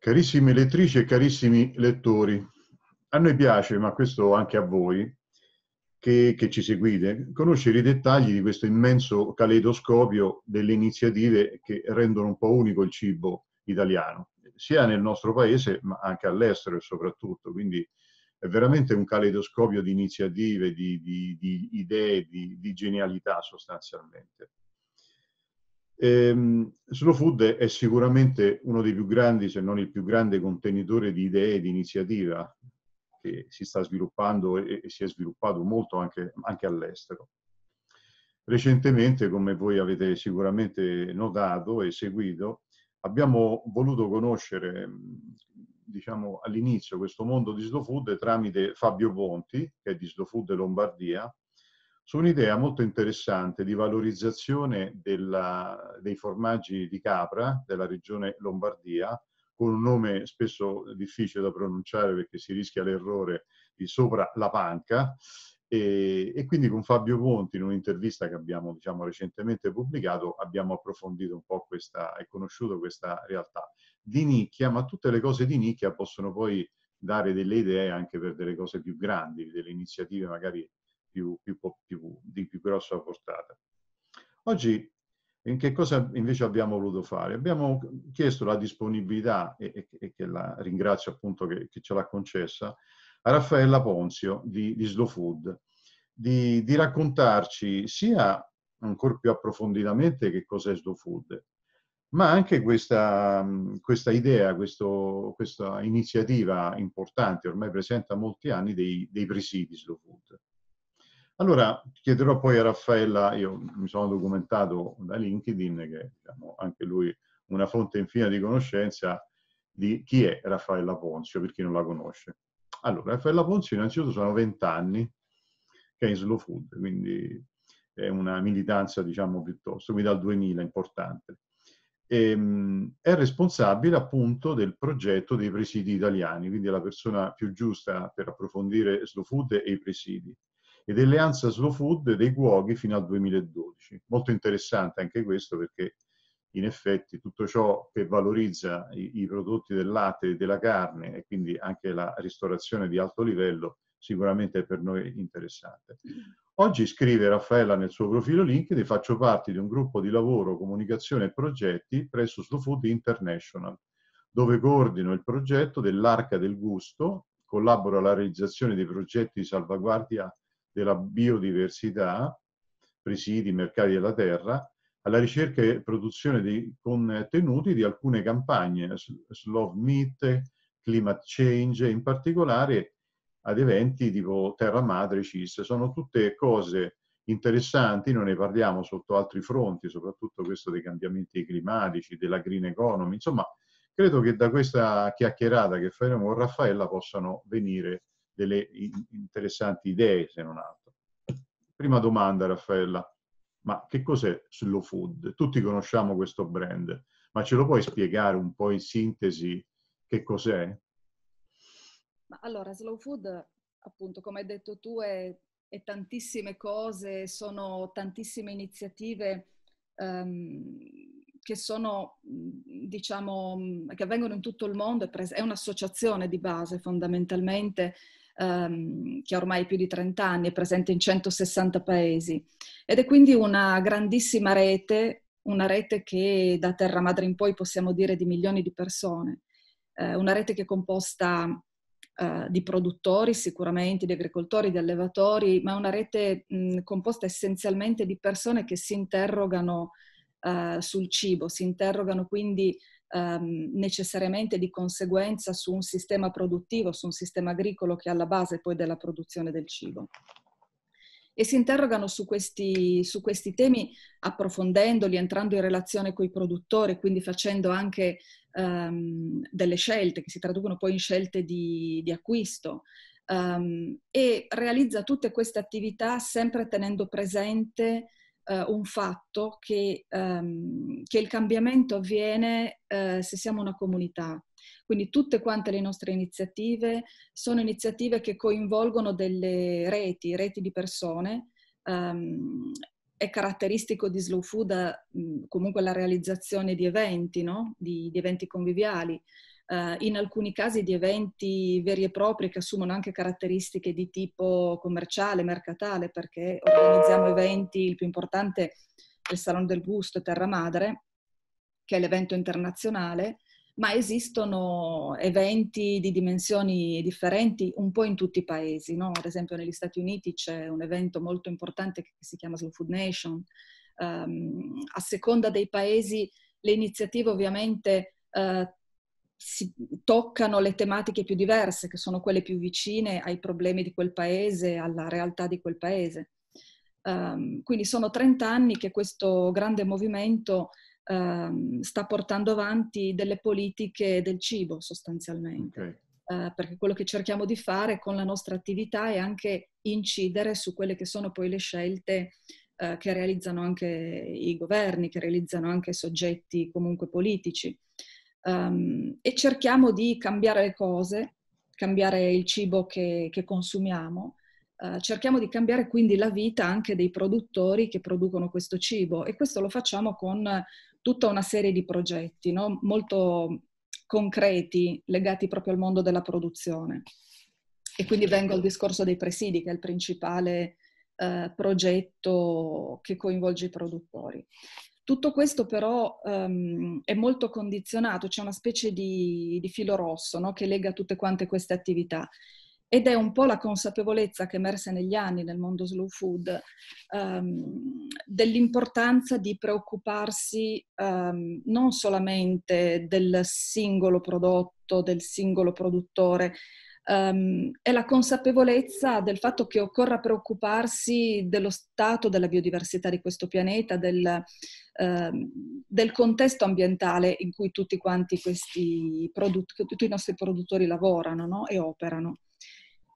Carissime lettrici e carissimi lettori, a noi piace, ma questo anche a voi che, che, ci seguite, conoscere i dettagli di questo immenso caleidoscopio delle iniziative che rendono un po' unico il cibo italiano, sia nel nostro paese ma anche all'estero e soprattutto. Quindi è veramente un caleidoscopio di iniziative, di, di, di idee, di, di genialità sostanzialmente. Ehm, Slow Food è sicuramente uno dei più grandi, se non il più grande contenitore di idee e di iniziativa che si sta sviluppando e, e si è sviluppato molto anche, anche all'estero. Recentemente, come voi avete sicuramente notato e seguito, abbiamo voluto conoscere diciamo, all'inizio questo mondo di Slow Food tramite Fabio Ponti, che è di Slow Food Lombardia, su un'idea molto interessante di valorizzazione della, dei formaggi di capra della regione Lombardia, con un nome spesso difficile da pronunciare perché si rischia l'errore di sopra la panca, e, e, quindi con Fabio Ponti in un'intervista che abbiamo diciamo, recentemente pubblicato abbiamo approfondito un po' questa e conosciuto questa realtà di nicchia, ma tutte le cose di nicchia possono poi dare delle idee anche per delle cose più grandi, delle iniziative magari più, più, più, di più grossa portata. Oggi in che cosa invece abbiamo voluto fare? Abbiamo chiesto la disponibilità, e, e, che la ringrazio appunto che, che ce l'ha concessa, a Raffaella Ponzio di, di Slow Food, di, di, raccontarci sia ancora più approfonditamente che cos'è Slow Food, ma anche questa, questa idea, questo, questa iniziativa importante, ormai presente a molti anni, dei, dei presidi Slow Food. Allora chiederò poi a Raffaella, io mi sono documentato da LinkedIn, che è diciamo, anche lui una fonte infine di conoscenza, di chi è Raffaella Ponzio, per chi non la conosce. Allora, Raffaella Ponzio innanzitutto sono vent'anni che è in Slow Food, quindi è una militanza, diciamo, piuttosto, quindi dal 2000 importante. E, ehm, è responsabile appunto del progetto dei presidi italiani, quindi è la persona più giusta per approfondire Slow Food e i presidi e delle Slow Food dei cuochi fino al 2012. Molto interessante anche questo perché in effetti tutto ciò che valorizza i, i prodotti del latte e della carne e quindi anche la ristorazione di alto livello sicuramente è per noi interessante. Oggi scrive Raffaella nel suo profilo LinkedIn, faccio parte di un gruppo di lavoro, comunicazione e progetti presso Slow Food International, dove coordino il progetto dell'Arca del Gusto, collaboro alla realizzazione dei progetti di salvaguardia della biodiversità, presidi, mercati della terra, alla ricerca e produzione di contenuti di alcune campagne, Slow Meat, Climate Change, in particolare ad eventi tipo Terra Madre, CIS. Sono tutte cose interessanti, noi ne parliamo sotto altri fronti, soprattutto questo dei cambiamenti climatici, della green economy, insomma credo che da questa chiacchierata che faremo con Raffaella possano venire delle interessanti idee, se non altro. Prima domanda, Raffaella. Ma che cos'è Slow Food? Tutti conosciamo questo brand, ma ce lo puoi spiegare un po' in sintesi che cos'è? Allora, Slow Food, appunto, come hai detto tu, è, è tantissime cose, sono tantissime iniziative um, che sono, diciamo, che avvengono in tutto il mondo, è un'associazione di base fondamentalmente ehm, che ha ormai più di 30 anni, è presente in 160 paesi ed è quindi una grandissima rete, una rete che da terra madre in poi possiamo dire di milioni di persone, eh, una rete che è composta eh, di produttori sicuramente, di agricoltori, di allevatori, ma è una rete mh, composta essenzialmente di persone che si interrogano eh, sul cibo, si interrogano quindi ehm, necessariamente di conseguenza su un sistema produttivo, su un sistema agricolo che è alla base poi della produzione del cibo. E si interrogano su questi, su questi temi approfondendoli, entrando in relazione con i produttori, quindi facendo anche ehm, delle scelte che si traducono poi in scelte di, di acquisto. Um, e realizza tutte queste attività sempre tenendo presente eh, un fatto che, ehm, che, il cambiamento avviene eh, se siamo una comunità. Quindi tutte quante le nostre iniziative sono iniziative che coinvolgono delle reti, reti di persone. Ehm, è caratteristico di Slow Food mh, comunque la realizzazione di eventi, no? di, di eventi conviviali eh, in alcuni casi di eventi veri e propri che assumono anche caratteristiche di tipo commerciale, mercatale, perché organizziamo eventi, il più importante è il Salone del Gusto e Terra Madre, che è l'evento internazionale, ma esistono eventi di dimensioni differenti un po' in tutti i paesi. No? Ad esempio negli Stati Uniti c'è un evento molto importante che si chiama Slow Food Nation. Um, a seconda dei paesi le iniziative ovviamente uh, si toccano le tematiche più diverse, che sono quelle più vicine ai problemi di quel paese, alla realtà di quel paese. Um, quindi sono 30 anni che questo grande movimento um, sta portando avanti delle politiche del cibo sostanzialmente. Okay. Uh, perché quello che cerchiamo di fare con la nostra attività è anche incidere su quelle che sono poi le scelte uh, che realizzano anche i governi, che realizzano anche soggetti comunque politici um, e cerchiamo di cambiare le cose, cambiare il cibo che, che consumiamo, uh, cerchiamo di cambiare quindi la vita anche dei produttori che producono questo cibo e questo lo facciamo con tutta una serie di progetti no? molto concreti legati proprio al mondo della produzione. E quindi vengo al discorso dei presidi, che è il principale eh, progetto che coinvolge i produttori. Tutto questo però um, è molto condizionato, c'è una specie di, di filo rosso no? che lega tutte quante queste attività ed è un po' la consapevolezza che è emersa negli anni nel mondo slow food um, dell'importanza di preoccuparsi um, non solamente del singolo prodotto, del singolo produttore, um, è la consapevolezza del fatto che occorra preoccuparsi dello stato della biodiversità di questo pianeta, del, Ehm, del contesto ambientale in cui tutti quanti questi prodotti, tutti i nostri produttori lavorano no? e operano.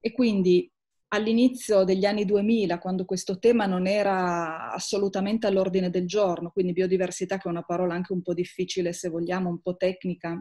E quindi all'inizio degli anni 2000, quando questo tema non era assolutamente all'ordine del giorno, quindi biodiversità che è una parola anche un po' difficile, se vogliamo, un po' tecnica,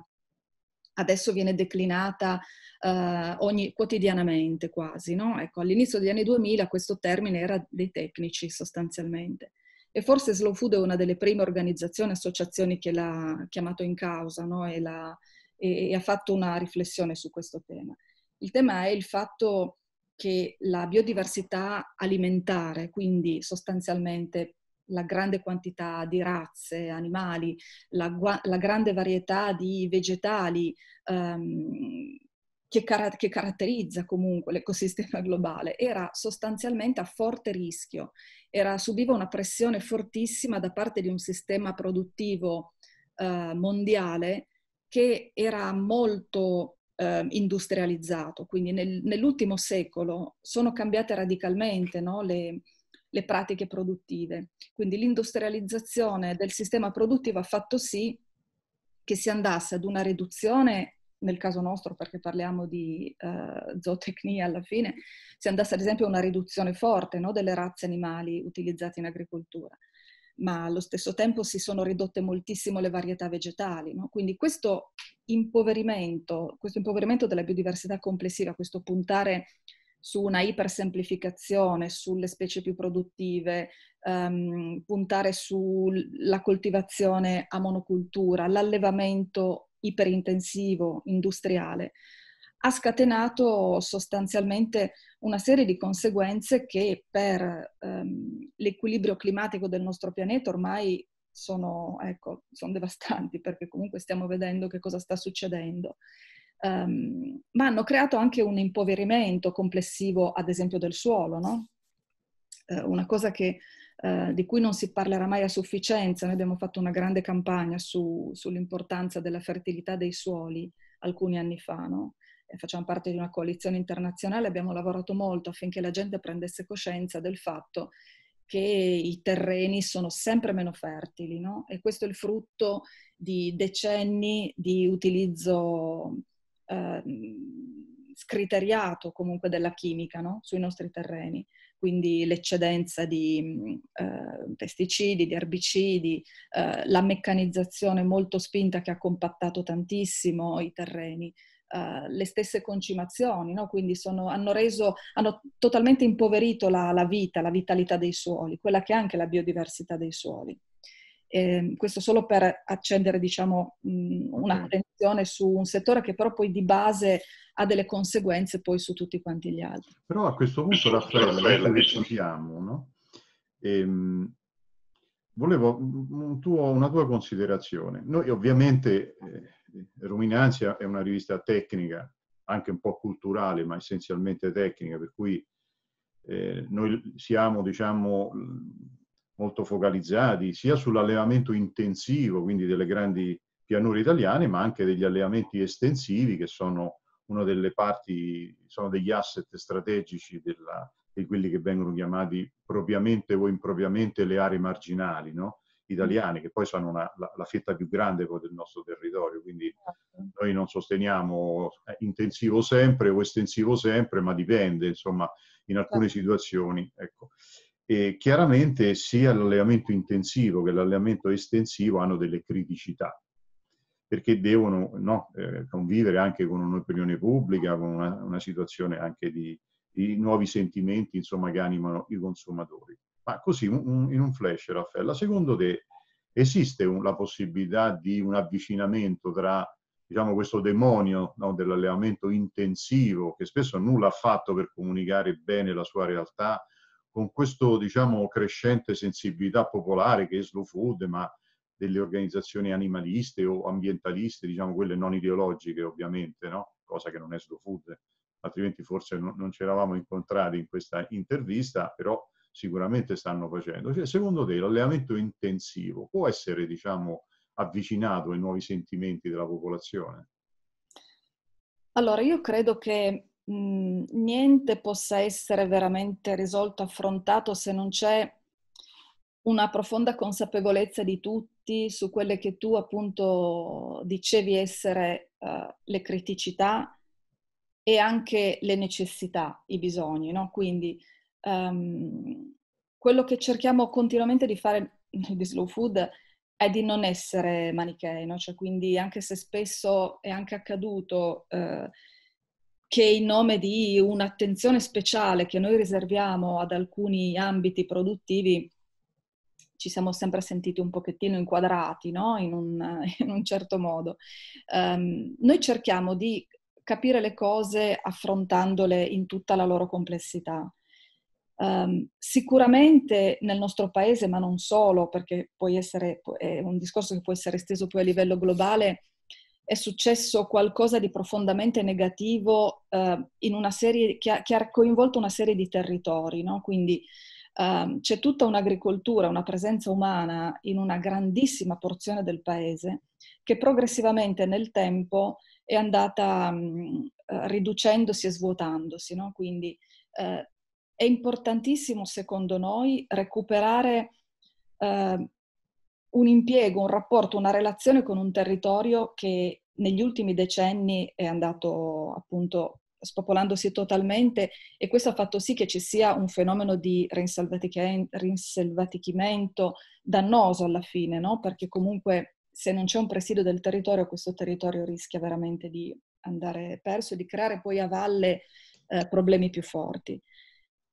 adesso viene declinata eh, ogni, quotidianamente quasi. No? Ecco, all'inizio degli anni 2000 questo termine era dei tecnici sostanzialmente. E forse Slow Food è una delle prime organizzazioni, associazioni che l'ha chiamato in causa no? e, la, e, e ha fatto una riflessione su questo tema. Il tema è il fatto che la biodiversità alimentare, quindi sostanzialmente la grande quantità di razze, animali, la, la grande varietà di vegetali, um, che, car- che caratterizza comunque l'ecosistema globale, era sostanzialmente a forte rischio, era, subiva una pressione fortissima da parte di un sistema produttivo eh, mondiale che era molto eh, industrializzato, quindi nel, nell'ultimo secolo sono cambiate radicalmente no, le, le pratiche produttive. Quindi l'industrializzazione del sistema produttivo ha fatto sì che si andasse ad una riduzione nel caso nostro, perché parliamo di uh, zootecnia alla fine, si andasse ad esempio a una riduzione forte no, delle razze animali utilizzate in agricoltura, ma allo stesso tempo si sono ridotte moltissimo le varietà vegetali. No? Quindi questo impoverimento, questo impoverimento della biodiversità complessiva, questo puntare su una ipersemplificazione, sulle specie più produttive, um, puntare sulla coltivazione a monocultura, l'allevamento iperintensivo, industriale, ha scatenato sostanzialmente una serie di conseguenze che per ehm, l'equilibrio climatico del nostro pianeta ormai sono, ecco, sono, devastanti perché comunque stiamo vedendo che cosa sta succedendo. Um, ma hanno creato anche un impoverimento complessivo, ad esempio, del suolo, no? eh, una cosa che eh, di cui non si parlerà mai a sufficienza. Noi abbiamo fatto una grande campagna su, sull'importanza della fertilità dei suoli alcuni anni fa, no? facciamo parte di una coalizione internazionale, abbiamo lavorato molto affinché la gente prendesse coscienza del fatto che i terreni sono sempre meno fertili, no? E questo è il frutto di decenni di utilizzo eh, scriteriato comunque della chimica no? sui nostri terreni, quindi l'eccedenza di eh, pesticidi, di erbicidi, eh, la meccanizzazione molto spinta che ha compattato tantissimo i terreni. Uh, le stesse concimazioni, no? quindi sono, hanno, reso, hanno totalmente impoverito la, la vita, la vitalità dei suoli, quella che è anche la biodiversità dei suoli. Eh, questo solo per accendere diciamo, un'attenzione su un settore che però poi di base ha delle conseguenze poi su tutti quanti gli altri. Però a questo punto, Raffaella, che ci siamo, no? ehm, volevo un tuo, una tua considerazione. Noi ovviamente, eh, Ruminanzia è una rivista tecnica, anche un po' culturale, ma essenzialmente tecnica, per cui eh, noi siamo, diciamo, molto focalizzati sia sull'allevamento intensivo, quindi delle grandi pianure italiane, ma anche degli allevamenti estensivi che sono una delle parti, sono degli asset strategici della, di quelli che vengono chiamati propriamente o impropriamente le aree marginali no? italiane, che poi sono una, la, la, fetta più grande del nostro territorio. Quindi certo. noi non sosteniamo eh, intensivo sempre o estensivo sempre, ma dipende, insomma, in alcune certo. situazioni. Ecco. E chiaramente sia l'allevamento intensivo che l'allevamento estensivo hanno delle criticità perché devono no, eh, convivere anche con un'opinione pubblica, con una, una situazione anche di, di, nuovi sentimenti insomma, che animano i consumatori. Ma così un, in un flash, Raffaella, secondo te esiste un, la possibilità di un avvicinamento tra diciamo, questo demonio no, dell'alleamento intensivo, che spesso nulla ha fatto per comunicare bene la sua realtà, con questo diciamo, crescente sensibilità popolare che è slow food, ma delle organizzazioni animaliste o ambientaliste, diciamo quelle non ideologiche ovviamente, no? cosa che non è slow food, altrimenti forse non, non ci eravamo incontrati in questa intervista, però sicuramente stanno facendo. Cioè, secondo te l'allenamento intensivo può essere diciamo, avvicinato ai nuovi sentimenti della popolazione? Allora, io credo che mh, niente possa essere veramente risolto, affrontato se non c'è una profonda consapevolezza di tutti su quelle che tu appunto dicevi essere uh, le criticità e anche le necessità, i bisogni, no? Quindi um, quello che cerchiamo continuamente di fare di Slow Food è di non essere manichei, no? Cioè quindi anche se spesso è anche accaduto eh, che in nome di un'attenzione speciale che noi riserviamo ad alcuni ambiti produttivi ci siamo sempre sentiti un pochettino inquadrati no? in, un, in, un, certo modo. Um, noi cerchiamo di capire le cose affrontandole in tutta la loro complessità. Um, sicuramente nel nostro paese, ma non solo, perché essere, è un discorso che può essere esteso poi a livello globale, è successo qualcosa di profondamente negativo eh, serie, che, ha, che, ha, coinvolto una serie di territori, no? quindi eh, c'è tutta un'agricoltura, una presenza umana in una grandissima porzione del paese che progressivamente nel tempo è andata mh, mm, eh, riducendosi e svuotandosi. No? Quindi eh, è importantissimo secondo noi recuperare ehm, un impiego, un rapporto, una relazione con un territorio che negli ultimi decenni è andato appunto spopolandosi totalmente e questo ha fatto sì che ci sia un fenomeno di rinselvatichimento dannoso alla fine, no? perché comunque se non c'è un presidio del territorio, questo territorio rischia veramente di andare perso e di creare poi a valle eh, problemi più forti.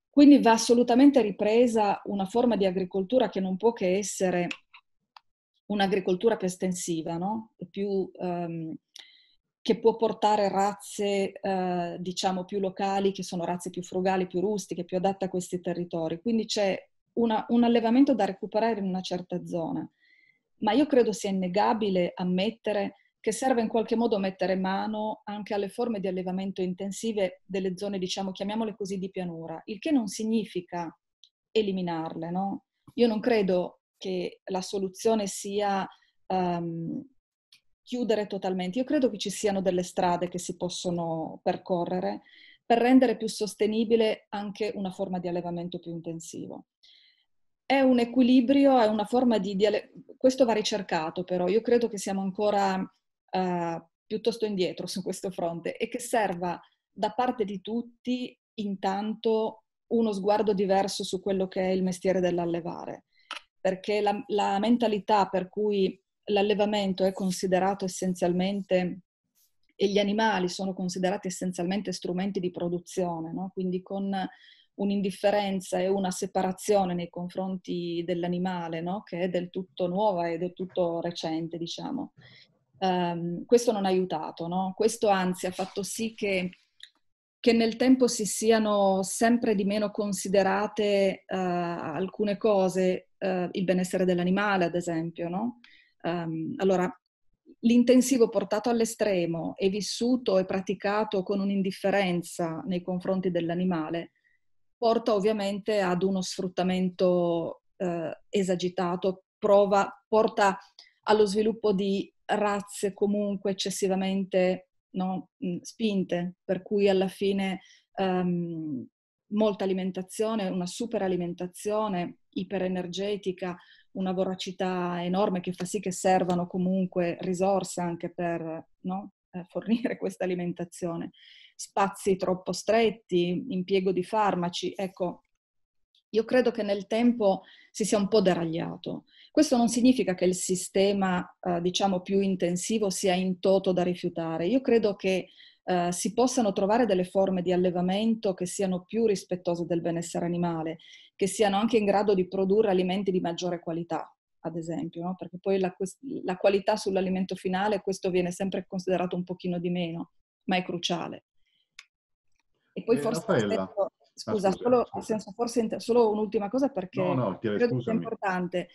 Quindi va assolutamente ripresa una forma di agricoltura che non può che essere un'agricoltura più estensiva, no? più, um, che può portare razze, uh, diciamo, più locali, che sono razze più frugali, più rustiche, più adatte a questi territori. Quindi c'è una, un allevamento da recuperare in una certa zona. Ma io credo sia innegabile ammettere che serve in qualche modo mettere mano anche alle forme di allevamento intensive delle zone, diciamo, chiamiamole così, di pianura, il che non significa eliminarle, no? Io non credo che la soluzione sia um, chiudere totalmente. Io credo che ci siano delle strade che si possono percorrere per rendere più sostenibile anche una forma di allevamento più intensivo. È un equilibrio, è una forma di... di alle... Questo va ricercato però, io credo che siamo ancora uh, piuttosto indietro su questo fronte e che serva da parte di tutti intanto uno sguardo diverso su quello che è il mestiere dell'allevare perché la, la mentalità per cui l'allevamento è considerato essenzialmente e gli animali sono considerati essenzialmente strumenti di produzione, no? quindi con un'indifferenza e una separazione nei confronti dell'animale no? che è del tutto nuova e del tutto recente, diciamo. Um, questo non ha aiutato, no? questo anzi ha fatto sì che, che, nel tempo si siano sempre di meno considerate uh, alcune cose eh, il benessere dell'animale, ad esempio, no? um, allora, l'intensivo portato all'estremo e vissuto e praticato con un'indifferenza nei confronti dell'animale porta ovviamente ad uno sfruttamento eh, esagitato, prova, porta allo sviluppo di razze comunque eccessivamente no, spinte, per cui alla fine um, molta alimentazione, una super alimentazione iperenergetica, una voracità enorme che fa sì che servano comunque risorse anche per no, eh, fornire questa alimentazione, spazi troppo stretti, impiego di farmaci, ecco, io credo che nel tempo si sia un po' deragliato. Questo non significa che il sistema, eh, diciamo, più intensivo sia in toto da rifiutare. Io credo che eh, si possano trovare delle forme di allevamento che siano più rispettose del benessere animale, che siano anche in grado di produrre alimenti di maggiore qualità, ad esempio, no? perché poi la, la qualità sull'alimento finale, questo viene sempre considerato un pochino di meno, ma è cruciale. E poi eh, forse... scusa, ah, scusa, solo, scusa. Senso, forse, solo un'ultima cosa perché no, no, credo scusami. sia importante.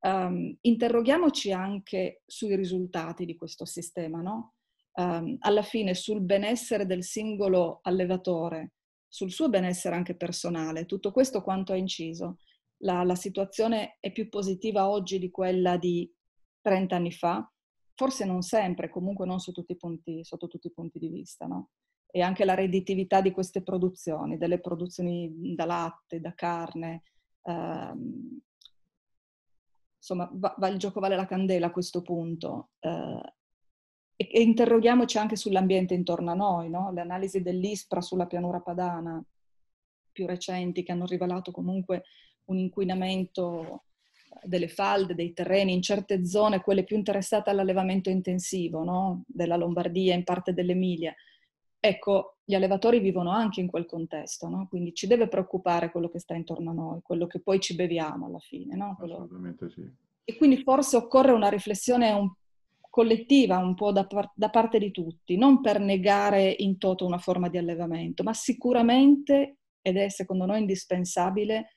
Um, interroghiamoci anche sui risultati di questo sistema, no? ehm, alla fine sul benessere del singolo allevatore, sul suo benessere anche personale, tutto questo quanto ha inciso. La, la situazione è più positiva oggi di quella di 30 anni fa, forse non sempre, comunque non sotto tutti i punti, tutti i punti di vista, no? E anche la redditività di queste produzioni, delle produzioni da latte, da carne, ehm, insomma, va, va, il gioco vale la candela a questo punto. Eh, e, interroghiamoci anche sull'ambiente intorno a noi, no? le analisi dell'ISPRA sulla pianura padana più recenti che hanno rivelato comunque un inquinamento eh, delle falde, dei terreni, in certe zone, quelle più interessate all'allevamento intensivo, no? della Lombardia, in parte dell'Emilia. Ecco, gli allevatori vivono anche in quel contesto, no? quindi ci deve preoccupare quello che sta intorno a noi, quello che poi ci beviamo alla fine. No? Quello... sì. E quindi forse occorre una riflessione un collettiva un po' da, par- da, parte di tutti, non per negare in toto una forma di allevamento, ma sicuramente, ed è secondo noi indispensabile,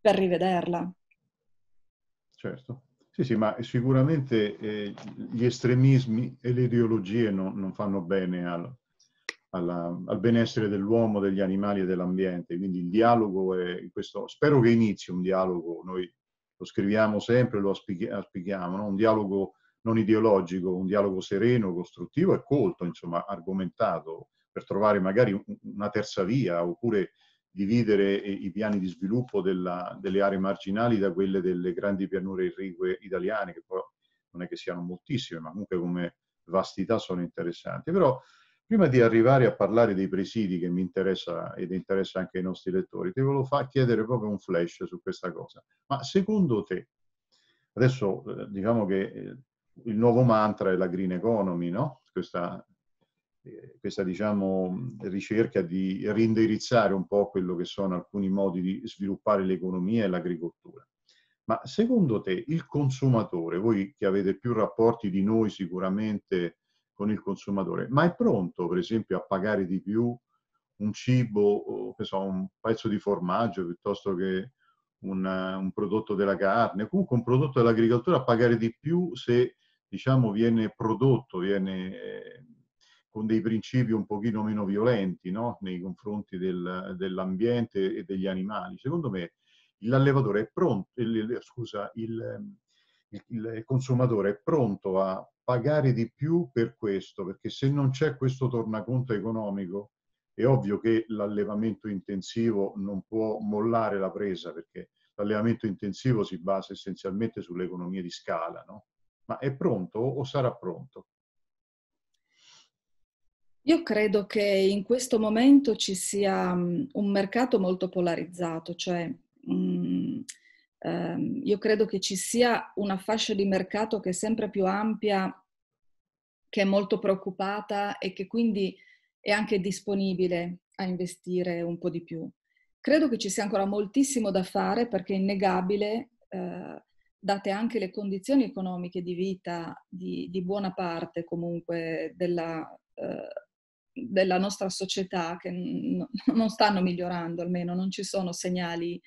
per rivederla. Certo, sì sì, ma sicuramente eh, gli estremismi e le ideologie non, non fanno bene al, alla, al benessere dell'uomo, degli animali e dell'ambiente, quindi il dialogo è questo, spero che inizi un dialogo, noi lo scriviamo sempre, lo aspichiamo, no? un dialogo non ideologico, un dialogo sereno, costruttivo e colto, insomma, argomentato, per trovare magari una terza via oppure dividere eh, i piani di sviluppo della, delle aree marginali da quelle delle grandi pianure irrigue italiane, che poi non è che siano moltissime, ma comunque come vastità sono interessanti. Però prima di arrivare a parlare dei presidi che mi interessa ed interessa anche ai nostri lettori, ti volevo fa chiedere proprio un flash su questa cosa. Ma secondo te, adesso eh, diciamo che eh, il nuovo mantra è la green economy, no? questa, eh, questa diciamo, ricerca di rindirizzare un po' quello che sono alcuni modi di sviluppare l'economia e l'agricoltura. Ma secondo te il consumatore, voi che avete più rapporti di noi sicuramente con il consumatore, ma è pronto per esempio a pagare di più un cibo, so, un pezzo di formaggio piuttosto che un, un prodotto della carne, comunque un prodotto dell'agricoltura a pagare di più se diciamo, viene prodotto, viene eh, con dei principi un pochino meno violenti no? nei confronti del, dell'ambiente e degli animali. Secondo me l'allevatore è pronto, il, scusa, il, il, il, consumatore è pronto a pagare di più per questo, perché se non c'è questo tornaconto economico, è ovvio che l'allevamento intensivo non può mollare la presa, perché l'allevamento intensivo si basa essenzialmente sull'economia di scala, no? ma è pronto o sarà pronto? Io credo che in questo momento ci sia un mercato molto polarizzato, cioè ehm, io credo che ci sia una fascia di mercato che è sempre più ampia, che è molto preoccupata e che quindi è anche disponibile a investire un po' di più. Credo che ci sia ancora moltissimo da fare perché è innegabile eh, date anche le condizioni economiche di vita di, di buona parte comunque della, eh, della nostra società che n- non stanno migliorando, almeno non ci sono segnali.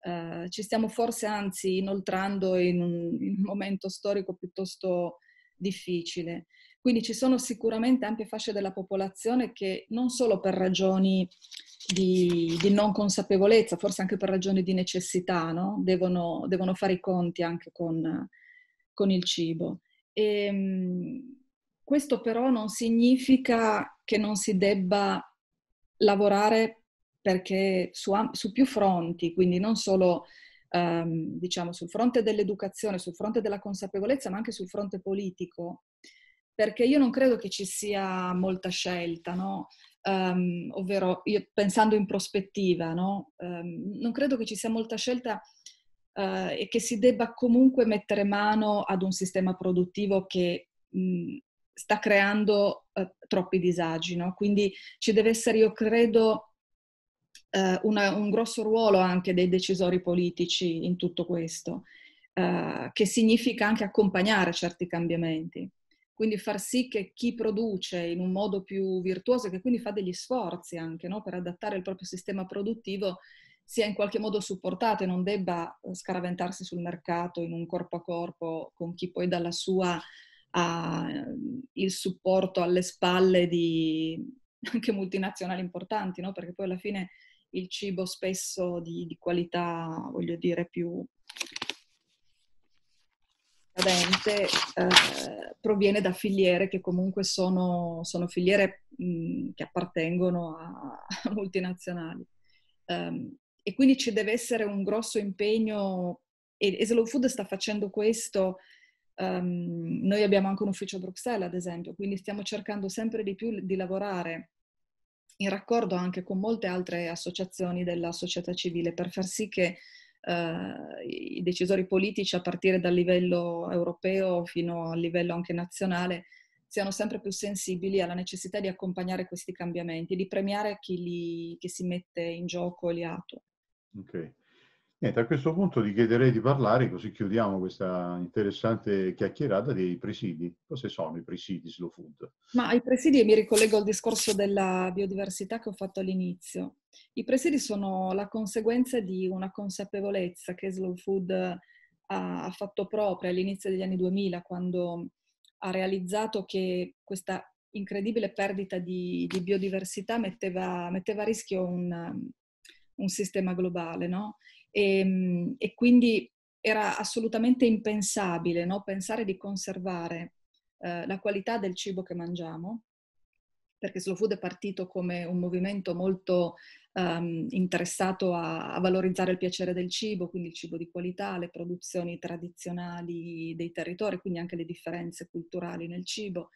Eh, ci stiamo forse anzi inoltrando in un, in un momento storico piuttosto difficile. Quindi ci sono sicuramente ampie fasce della popolazione che non solo per ragioni di, di, non consapevolezza, forse anche per ragioni di necessità, no? devono, devono, fare i conti anche con, con il cibo. E, ehm, questo però non significa che non si debba lavorare perché su, su più fronti, quindi non solo ehm, diciamo, sul fronte dell'educazione, sul fronte della consapevolezza, ma anche sul fronte politico, perché io non credo che ci sia molta scelta, no? um, ovvero io pensando in prospettiva, no? um, non credo che ci sia molta scelta uh, e che si debba comunque mettere mano ad un sistema produttivo che mh, mm, sta creando uh, troppi disagi, no? quindi ci deve essere, io credo, uh, una, un grosso ruolo anche dei decisori politici in tutto questo. che significa anche accompagnare certi cambiamenti quindi far sì che chi produce in un modo più virtuoso, che quindi fa degli sforzi anche no? per adattare il proprio sistema produttivo, sia in qualche modo supportato e non debba eh, scaraventarsi sul mercato in un corpo a corpo con chi poi dalla sua ha eh, il supporto alle spalle di anche multinazionali importanti, no? perché poi alla fine il cibo spesso di, di qualità, voglio dire, più cadente eh, proviene da filiere che comunque sono, sono filiere mh, che appartengono a, a multinazionali. Um, e quindi ci deve essere un grosso impegno e, e Slow Food sta facendo questo. Um, noi abbiamo anche un ufficio a Bruxelles, ad esempio, quindi stiamo cercando sempre di più di lavorare in raccordo anche con molte altre associazioni della società civile per far sì che eh, i decisori politici a partire dal livello europeo fino al livello anche nazionale siano sempre più sensibili alla necessità di accompagnare questi cambiamenti e di premiare chi, li, chi si mette in gioco e li attua. Ok. Niente, a questo punto ti chiederei di parlare, così chiudiamo questa interessante chiacchierata dei presidi. Cosa sono i presidi Slow Food? Ma i presidi, mi ricollego al discorso della biodiversità che ho fatto all'inizio, i presidi sono la conseguenza di una consapevolezza che Slow Food ha fatto propria all'inizio degli anni 2000, quando ha realizzato che questa incredibile perdita di, di biodiversità metteva, metteva, a rischio un, un sistema globale, no? e, ehm, e quindi era assolutamente impensabile no? pensare di conservare eh, la qualità del cibo che mangiamo, perché Slow Food è partito come un movimento molto um, interessato a, a, valorizzare il piacere del cibo, quindi il cibo di qualità, le produzioni tradizionali dei territori, quindi anche le differenze culturali nel cibo.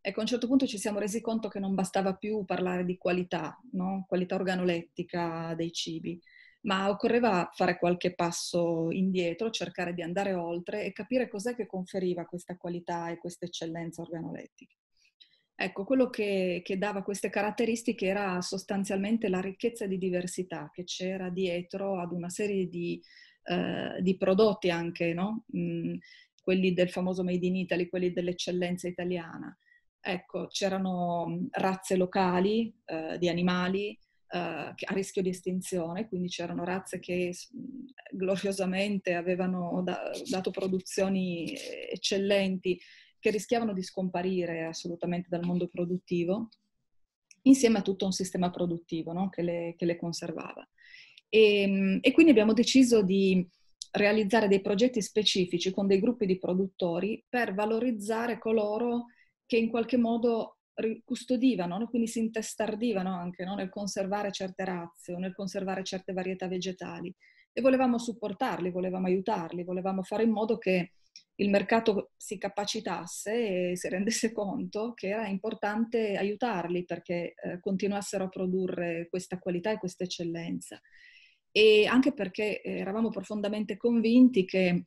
Ecco, a un certo punto ci siamo resi conto che non bastava più parlare di qualità, no? qualità organolettica dei cibi, ma occorreva fare qualche passo indietro, cercare di andare oltre e capire cos'è che conferiva questa qualità e questa eccellenza organolettica. Ecco, quello che, che dava queste caratteristiche era sostanzialmente la ricchezza di diversità che c'era dietro ad una serie di, eh, di prodotti anche, no? Mm, quelli del famoso Made in Italy, quelli dell'eccellenza italiana. Ecco, c'erano mm, razze locali eh, di animali, eh, a rischio di estinzione, quindi c'erano razze che gloriosamente avevano da, dato produzioni eccellenti che rischiavano di scomparire assolutamente dal mondo produttivo, insieme a tutto un sistema produttivo no? che, le, che, le, conservava. E, ehm, e quindi abbiamo deciso di realizzare dei progetti specifici con dei gruppi di produttori per valorizzare coloro che in qualche modo custodivano, no? quindi si intestardivano anche no? nel conservare certe razze o nel conservare certe varietà vegetali e volevamo supportarli, volevamo aiutarli, volevamo fare in modo che il mercato si capacitasse e si rendesse conto che era importante aiutarli perché eh, continuassero a produrre questa qualità e questa eccellenza. E anche perché eh, eravamo profondamente convinti che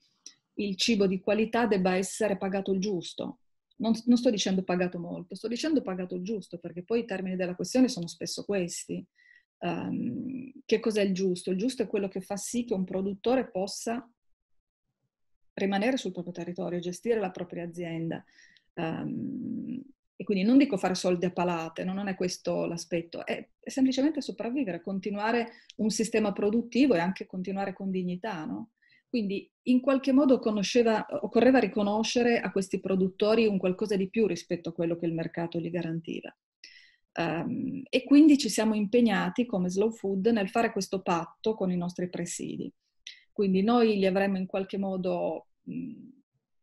il cibo di qualità debba essere pagato il giusto, non, non, sto dicendo pagato molto, sto dicendo pagato giusto, perché poi i termini della questione sono spesso questi. Um, che cos'è il giusto? Il giusto è quello che fa sì che un produttore possa rimanere sul proprio territorio, gestire la propria azienda. Um, e quindi non dico fare soldi a palate, no? non è questo l'aspetto, è, è semplicemente sopravvivere, continuare un sistema produttivo e anche continuare con dignità, no? Quindi in qualche modo occorreva riconoscere a questi produttori un qualcosa di più rispetto a quello che il mercato gli garantiva. Um, e quindi ci siamo impegnati come Slow Food nel fare questo patto con i nostri presidi. Quindi noi li avremmo in qualche modo mh, mhmm,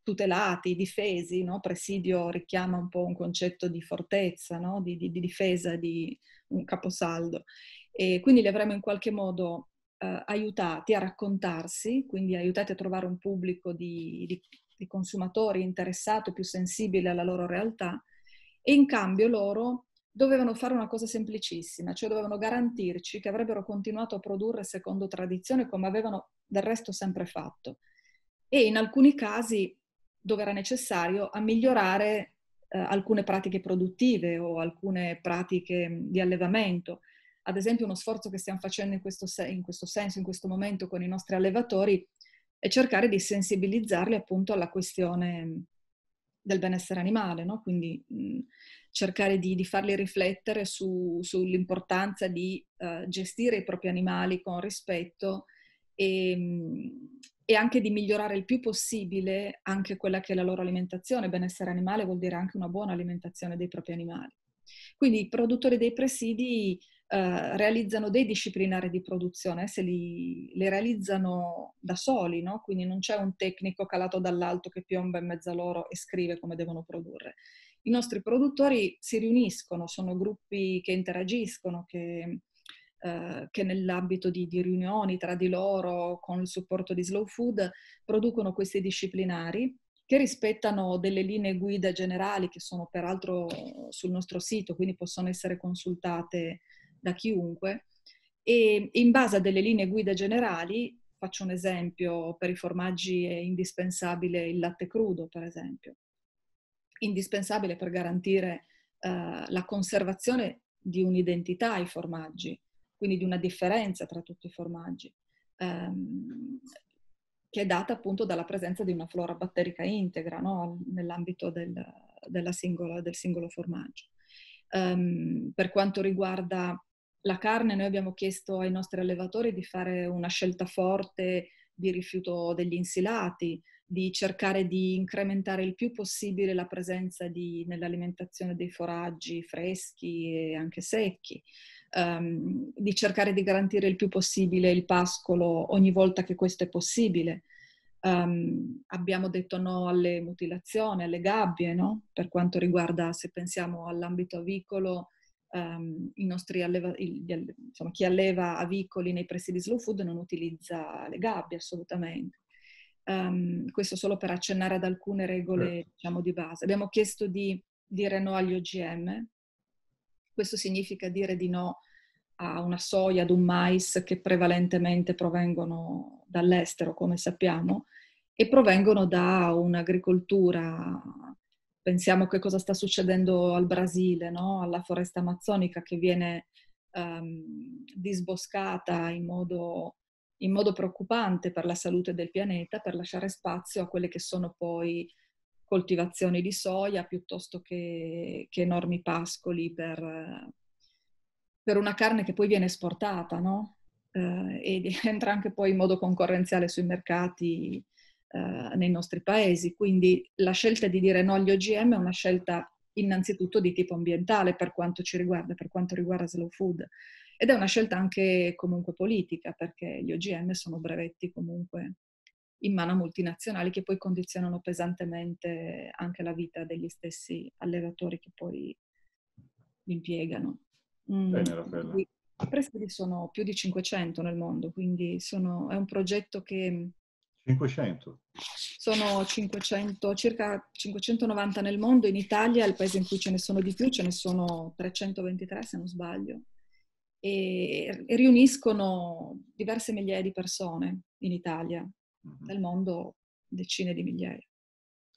tutelati, difesi, no? presidio richiama un po' un concetto di fortezza, no? di, di, di, difesa, di un caposaldo. E quindi li avremmo in qualche modo eh, aiutati a raccontarsi, quindi aiutati a trovare un pubblico di, di, di consumatori interessato, più sensibile alla loro realtà e in cambio loro dovevano fare una cosa semplicissima, cioè dovevano garantirci che avrebbero continuato a produrre secondo tradizione come avevano del resto sempre fatto e in alcuni casi, dove era necessario, a migliorare eh, alcune pratiche produttive o alcune pratiche di allevamento ad esempio uno sforzo che stiamo facendo in questo, in questo senso, in questo momento con i nostri allevatori, è cercare di sensibilizzarli appunto alla questione mm, del benessere animale, no? quindi mh, mm, cercare di, di, farli riflettere su, sull'importanza di uh, gestire i propri animali con rispetto e, mh, mm, e, anche di migliorare il più possibile anche quella che è la loro alimentazione. Benessere animale vuol dire anche una buona alimentazione dei propri animali. Quindi i produttori dei presidi eh, realizzano dei disciplinari di produzione, se li, li realizzano da soli, no? quindi non c'è un tecnico calato dall'alto che piomba in mezzo a loro e scrive come devono produrre. I nostri produttori si riuniscono, sono gruppi che interagiscono, che, eh, che nell'ambito di, di, riunioni tra di loro, con il supporto di Slow Food, producono questi disciplinari che rispettano delle linee guida generali che sono peraltro sul nostro sito, quindi possono essere consultate da chiunque e in base a delle linee guida generali, faccio un esempio, per i formaggi è indispensabile il latte crudo, per esempio, indispensabile per garantire uh, la conservazione di un'identità ai formaggi, quindi di una differenza tra tutti i formaggi, um, che è data appunto dalla presenza di una flora batterica integra no? nell'ambito del, singola, del, singolo formaggio. Um, per quanto riguarda la carne noi abbiamo chiesto ai nostri allevatori di fare una scelta forte di rifiuto degli insilati, di cercare di incrementare il più possibile la presenza di, nell'alimentazione dei foraggi freschi e anche secchi, um, di cercare di garantire il più possibile il pascolo ogni volta che questo è possibile. Um, abbiamo detto no alle mutilazioni, alle gabbie, no? per quanto riguarda, se pensiamo all'ambito avicolo, um, alleva, il, insomma, chi alleva avicoli nei pressi di Slow Food non utilizza le gabbie assolutamente. Um, questo solo per accennare ad alcune regole certo. diciamo, di base. Abbiamo chiesto di dire no agli OGM, questo significa dire di no a una soia, ad un mais che prevalentemente provengono dall'estero, come sappiamo, e provengono da un'agricoltura pensiamo che cosa sta succedendo al Brasile, no? alla foresta amazzonica che viene um, disboscata in modo, in modo, preoccupante per la salute del pianeta, per lasciare spazio a quelle che sono poi coltivazioni di soia piuttosto che, che enormi pascoli per, per, una carne che poi viene esportata no? uh, e entra anche poi in modo concorrenziale sui mercati eh, nei nostri paesi. Quindi la scelta di dire no agli OGM è una scelta innanzitutto di tipo ambientale per quanto ci riguarda, per quanto riguarda Slow Food. Ed è una scelta anche comunque politica, perché gli OGM sono brevetti comunque in mano a multinazionali che poi condizionano pesantemente anche la vita degli stessi allevatori che poi li impiegano. Mm, Bene, Raffaella. I presidi sono più di 500 nel mondo, quindi sono, è un progetto che 500. Sono 500, circa 590 nel mondo, in Italia il paese in cui ce ne sono di più, ce ne sono 323 se non sbaglio, e, e riuniscono diverse migliaia di persone in Italia, mm-hmm. nel mondo decine di migliaia.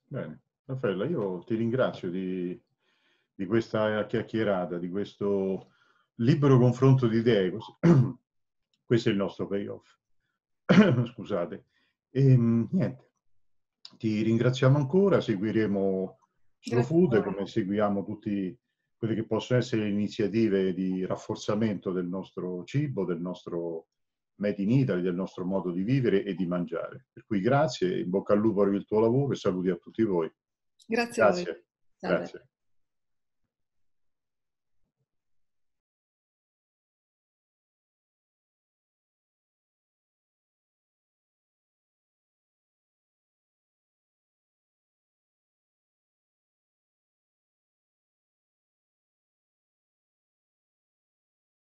Bene, Raffaella, io ti ringrazio di, di questa chiacchierata, di questo libero confronto di idee. Questo è il nostro payoff. Scusate. E ehm, niente, ti ringraziamo ancora, seguiremo Strofood come seguiamo tutte quelle che possono essere le iniziative di rafforzamento del nostro cibo, del nostro Made in Italy, del nostro modo di vivere e di mangiare. Per cui grazie, in bocca al lupo per il tuo lavoro e saluti a tutti voi. Grazie. Grazie.